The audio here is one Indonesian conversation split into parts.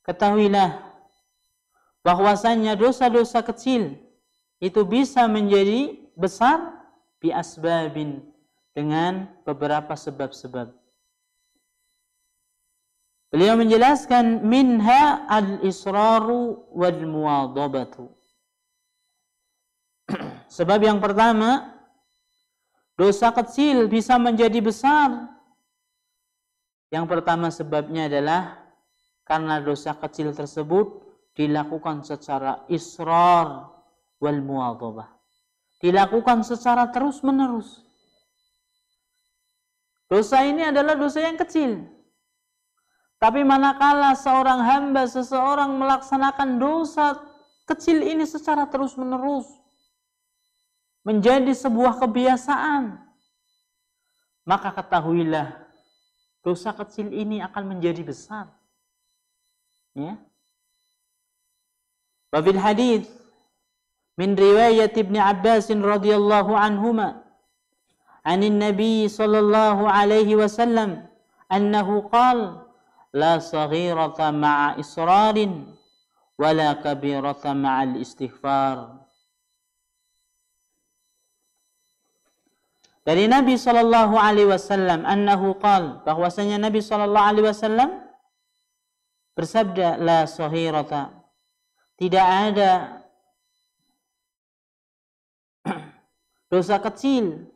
Ketahuilah bahwasanya dosa-dosa kecil itu bisa menjadi besar asbabin dengan beberapa sebab-sebab. Beliau menjelaskan minha al-israru wal muwadabatu. Sebab yang pertama, dosa kecil bisa menjadi besar. Yang pertama sebabnya adalah karena dosa kecil tersebut dilakukan secara israr wal muwadhabah. Dilakukan secara terus-menerus. Dosa ini adalah dosa yang kecil. Tapi manakala seorang hamba seseorang melaksanakan dosa kecil ini secara terus-menerus menjadi sebuah kebiasaan, maka ketahuilah dosa kecil ini akan menjadi besar. إيه؟ وفي الحديث من رواية ابن عباس رضي الله عنهما عن النبي صلى الله عليه وسلم أنه قال لا صغيرة مع إصرار ولا كبيرة مع الاستغفار Dari Nabi Shallallahu Alaihi Wasallam, annahu qal bahwasanya Nabi Shallallahu Alaihi Wasallam bersabda la sahirata tidak ada dosa kecil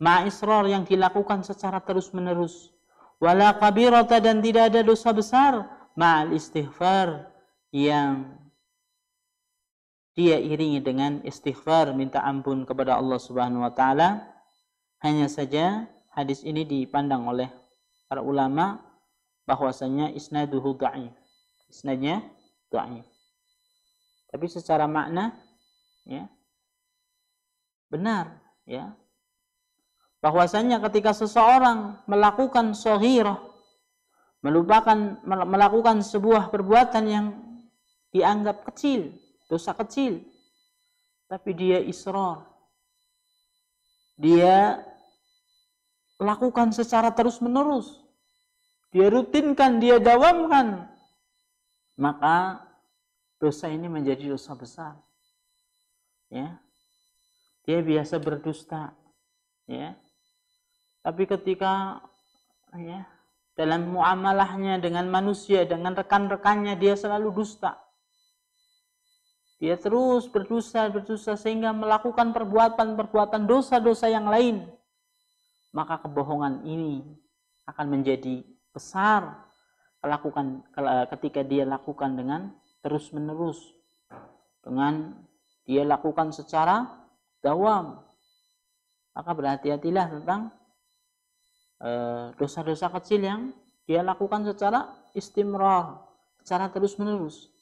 isror yang dilakukan secara terus-menerus wala kabirata dan tidak ada dosa besar ma'al istighfar yang dia iringi dengan istighfar minta ampun kepada Allah Subhanahu wa taala hanya saja hadis ini dipandang oleh para ulama bahwasanya isnaduhu dhaif. Isnadnya dhaif. Tapi secara makna ya benar ya. Bahwasanya ketika seseorang melakukan shaghirah melupakan melakukan sebuah perbuatan yang dianggap kecil, dosa kecil, tapi dia israr. Dia lakukan secara terus-menerus dia rutinkan, dia dawamkan, maka dosa ini menjadi dosa besar. Ya. Dia biasa berdusta, ya. Tapi ketika ya, dalam muamalahnya dengan manusia, dengan rekan-rekannya dia selalu dusta. Dia terus berdusta, berdusta sehingga melakukan perbuatan-perbuatan dosa-dosa yang lain. Maka kebohongan ini akan menjadi besar lakukan ketika dia lakukan dengan terus menerus dengan dia lakukan secara dawam maka berhati-hatilah tentang eh, dosa-dosa kecil yang dia lakukan secara istimrah secara terus menerus